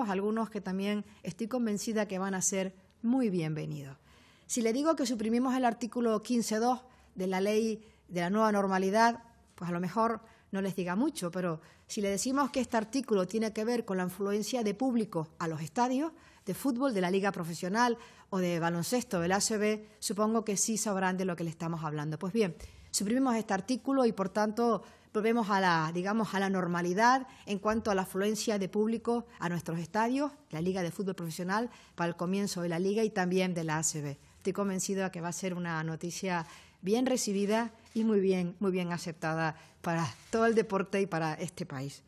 algunos que también estoy convencida que van a ser muy bienvenidos. Si le digo que suprimimos el artículo 15.2 de la ley de la nueva normalidad, pues a lo mejor no les diga mucho, pero si le decimos que este artículo tiene que ver con la influencia de público a los estadios de fútbol de la liga profesional o de baloncesto del ACB, supongo que sí sabrán de lo que le estamos hablando. Pues bien, suprimimos este artículo y, por tanto, volvemos a la, digamos, a la normalidad en cuanto a la afluencia de público a nuestros estadios, la Liga de Fútbol Profesional para el comienzo de la liga y también de la ACB. Estoy convencida que va a ser una noticia bien recibida y muy bien, muy bien aceptada para todo el deporte y para este país.